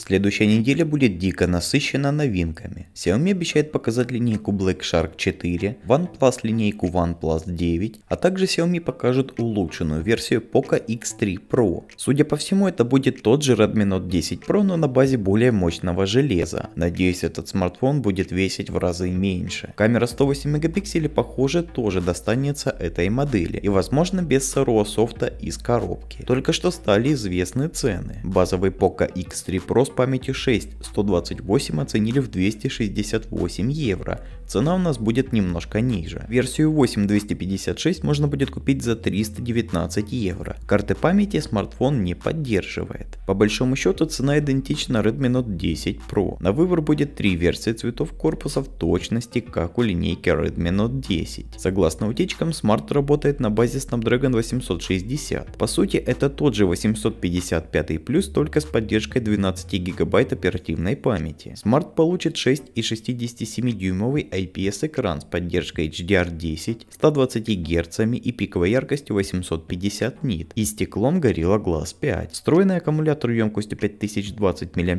Следующая неделя будет дико насыщена новинками. Xiaomi обещает показать линейку Black Shark 4, OnePlus линейку OnePlus 9, а также Xiaomi покажет улучшенную версию Poco X3 Pro. Судя по всему, это будет тот же Redmi Note 10 Pro, но на базе более мощного железа. Надеюсь, этот смартфон будет весить в разы меньше. Камера 108 мегапикселей, похоже, тоже достанется этой модели и возможно без сырого софта из коробки. Только что стали известны цены. Базовый Poco X3 Pro Windows памяти 6 128 оценили в 268 евро, цена у нас будет немножко ниже. Версию 8 256 можно будет купить за 319 евро. Карты памяти смартфон не поддерживает. По большому счету цена идентична Redmi Note 10 Pro. На выбор будет три версии цветов корпуса в точности, как у линейки Redmi Note 10. Согласно утечкам, смарт работает на базе Snapdragon 860. По сути, это тот же 855 Plus, только с поддержкой 12 гигабайт оперативной памяти. Смарт получит 6,67-дюймовый IPS экран с поддержкой HDR10, 120 Гц и пиковой яркостью 850 нит и стеклом Gorilla Glass 5. Встроенный аккумулятор емкостью 5020 мАч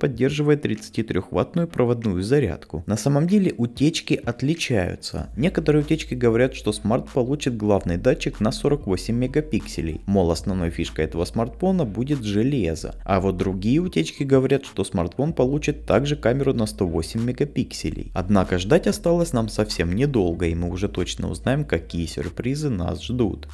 поддерживает 33-ваттную проводную зарядку. На самом деле утечки отличаются. Некоторые утечки говорят, что смарт получит главный датчик на 48 мегапикселей, мол основной фишкой этого смартфона будет железо, а вот другие утечки разработчики говорят, что смартфон получит также камеру на 108 мегапикселей. Однако ждать осталось нам совсем недолго и мы уже точно узнаем, какие сюрпризы нас ждут.